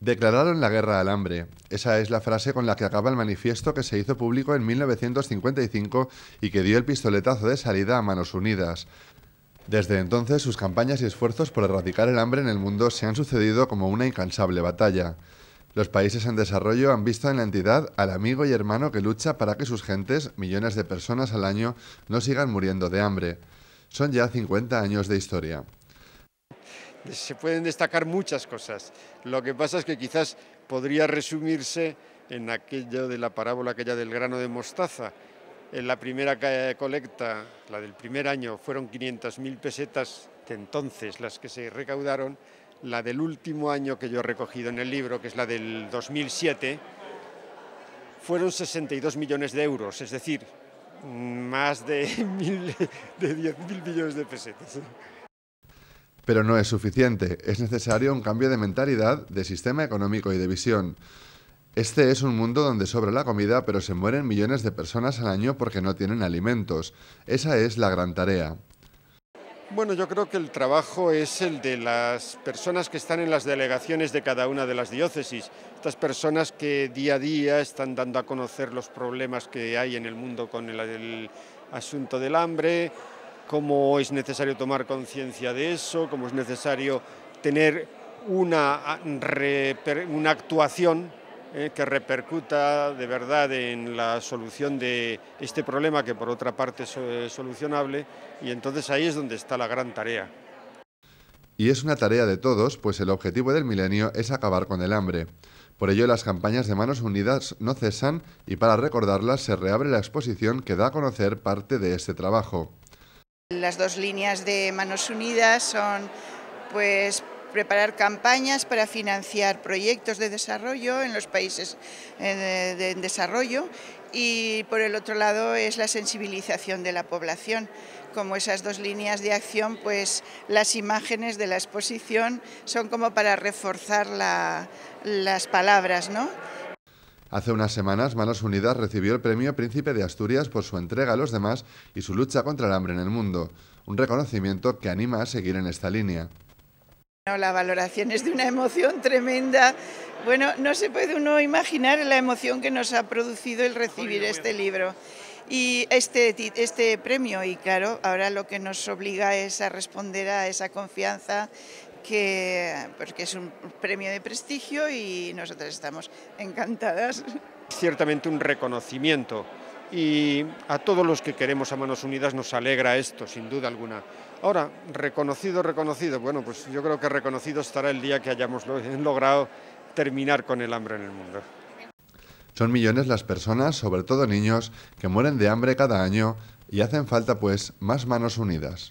Declararon la guerra al hambre. Esa es la frase con la que acaba el manifiesto que se hizo público en 1955 y que dio el pistoletazo de salida a manos unidas. Desde entonces, sus campañas y esfuerzos por erradicar el hambre en el mundo se han sucedido como una incansable batalla. Los países en desarrollo han visto en la entidad al amigo y hermano que lucha para que sus gentes, millones de personas al año, no sigan muriendo de hambre. Son ya 50 años de historia se pueden destacar muchas cosas. Lo que pasa es que quizás podría resumirse en aquello de la parábola aquella del grano de mostaza. En la primera colecta, la del primer año, fueron 500.000 pesetas de entonces las que se recaudaron. La del último año que yo he recogido en el libro, que es la del 2007, fueron 62 millones de euros, es decir, más de, mil, de 10.000 millones de pesetas. Pero no es suficiente. Es necesario un cambio de mentalidad, de sistema económico y de visión. Este es un mundo donde sobra la comida, pero se mueren millones de personas al año porque no tienen alimentos. Esa es la gran tarea. Bueno, yo creo que el trabajo es el de las personas que están en las delegaciones de cada una de las diócesis, estas personas que día a día están dando a conocer los problemas que hay en el mundo con el, asunto del hambre, cómo es necesario tomar conciencia de eso, cómo es necesario tener una, actuación eh, que repercuta de verdad en la solución de este problema que por otra parte es solucionable y entonces ahí es donde está la gran tarea. Y es una tarea de todos, pues el objetivo del milenio es acabar con el hambre. Por ello, las campañas de Manos Unidas no cesan y para recordarlas se reabre la exposición que da a conocer parte de este trabajo. Las dos líneas de Manos Unidas son pues preparar campañas para financiar proyectos de desarrollo en los países eh, en desarrollo y por el otro lado es la sensibilización de la población. Como esas dos líneas de acción, pues las imágenes de la exposición son como para reforzar las palabras, ¿no? Hace unas semanas, Manos Unidas recibió el premio Príncipe de Asturias por su entrega a los demás y su lucha contra el hambre en el mundo, un reconocimiento que anima a seguir en esta línea. la valoración es de una emoción tremenda. Bueno, no se puede uno imaginar la emoción que nos ha producido el recibir este libro y este, este premio. Y claro, ahora lo que nos obliga es a responder a esa confianza que porque es un premio de prestigio y nosotras estamos encantadas. Ciertamente un reconocimiento y a todos los que queremos a manos unidas nos alegra esto, sin duda alguna. Ahora, reconocido, reconocido, bueno, pues yo creo que reconocido estará el día que hayamos logrado terminar con el hambre en el mundo. Son millones las personas, sobre todo niños, que mueren de hambre cada año y hacen falta pues más manos unidas.